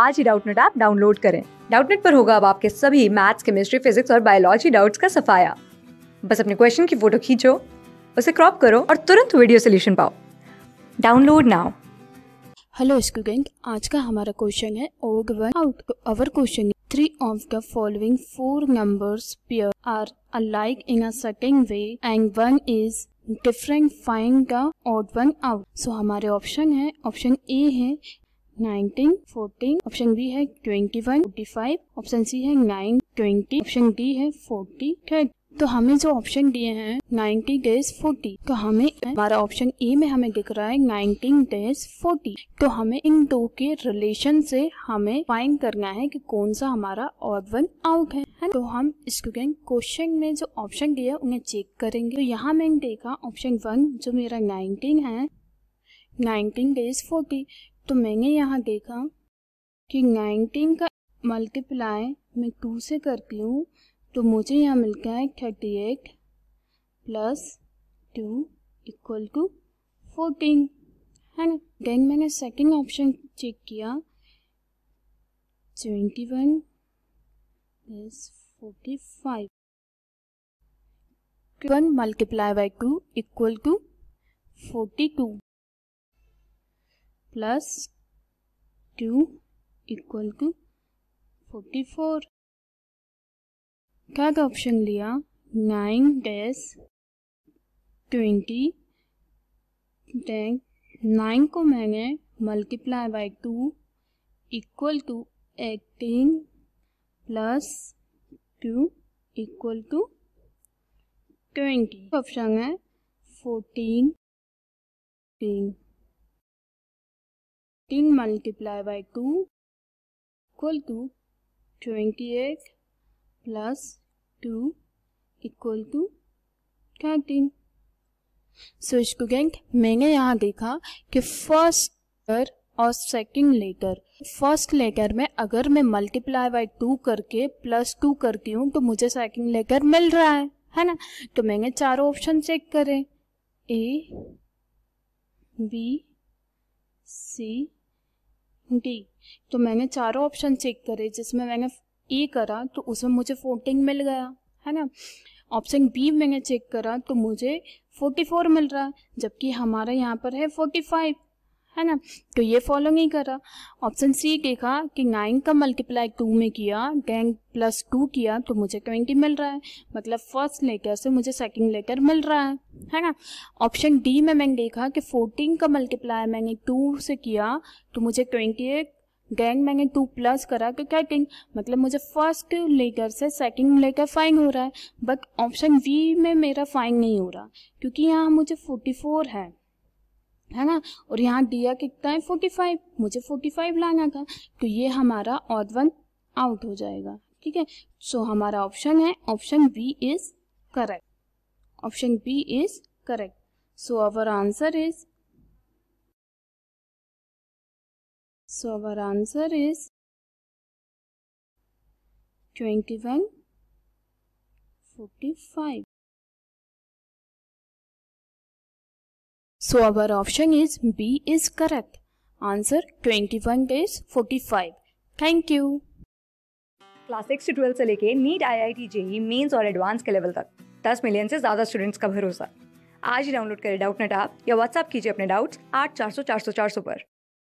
आज ही Doubtnut app download करें डाउटनेट पर होगा अब आपके सभी मैथ्स केमिस्ट्री फिजिक्स और बायोलॉजी डाउट्स का सफाया बस अपने क्वेश्चन की फोटो खींचो उसे क्रॉप करो और तुरंत वीडियो सोल्यूशन पाओ डाउनलोड नाउ हेलो स्टूडेंट आज का हमारा क्वेश्चन है odd one out our question three of the following four numbers pair are alike in a certain way and one is different find the odd one out so हमारे option है option A है nineteen fourteen option B है twenty one forty five option C है nine twenty option D है forty third तो हमें जो option दिए हैं नाइनटी डेज फोर्टी तो हमें हमारा ऑप्शन ए में हमें दिख रहा है नाइनटीन डेज फोर्टी तो हमें इन दो के रिलेशन से हमें फाइंड करना है कि कौन सा हमारा ऑड वन आउट है है तो हम स्टूडेंट क्वेश्चन में जो ऑप्शन दिया उन्हें चेक करेंगे तो यहाँ मैंने देखा ऑप्शन वन जो मेरा नाइनटीन है नाइनटीन डेज फोर्टी तो मैंने यहाँ देखा कि 19 का मल्टीप्लाई मैं 2 से करती हूँ तो मुझे यहाँ मिलता है thirty eight plus two equal to fourteen है ना देन मैंने सेकेंड ऑप्शन चेक किया twenty one plus forty five one multiply by two equal to forty two plus two equal to forty four third option लिया nine dash twenty ten nine को मैंने multiply by two equal to eighteen plus two equal to twenty option है fourteen teen multiply by two equal to twenty eight plus two equal to thirteen so student मैंने यहाँ देखा कि first letter और second letter first letter में अगर मैं multiply by two करके प्लस टू करती हूँ तो मुझे सेकंड लेटर मिल रहा है है ना तो मैंने चारों ऑप्शन चेक करें ए बी सी डी तो मैंने चारों ऑप्शन चेक करे जिसमें मैंने ए करा तो उसमें मुझे फोर्टीन मिल गया है ना ऑप्शन बी मैंने चेक करा तो मुझे फोर्टी फोर मिल रहा है जबकि हमारा यहाँ पर है फोर्टी फाइव है ना तो ये फॉलो नहीं करा ऑप्शन सी देखा कि नाइन का मल्टीप्लाई टू में किया टेन प्लस टू किया तो मुझे ट्वेंटी मिल रहा है मतलब फर्स्ट लेटर से मुझे सेकंड लेटर मिल रहा है है ना ऑप्शन डी में मैंने देखा कि फोर्टीन का मल्टीप्लाई मैंने टू से किया तो मुझे ट्वेंटी एट गैंग मैंने टू प्लस करा तो क्या टेन मतलब मुझे फर्स्ट लेटर से सेकंड लेटर फाइन हो रहा है बट ऑप्शन वी में मेरा फाइन नहीं हो रहा क्योंकि यहाँ मुझे फोर्टी फोर है है ना और यहाँ दिया कितना है फोर्टी फाइव मुझे फोर्टी फाइव लाना था तो ये हमारा ऑड वन आउट हो जाएगा ठीक है सो हमारा ऑप्शन है option B is correct option B is correct so our answer is so our answer is twenty one forty five So our option is B is correct. Answer 21 days 45. Thank you. Class six से twelfth से लेके NEET I I T JEE mains और advance के level तक 10 million से ज़्यादा students का भरोसा आज ही डाउनलोड करें डाउट नेट आप या व्हाट्सअप कीजिए अपने डाउट्स आठ चार सौ चार सौ चार सौ पर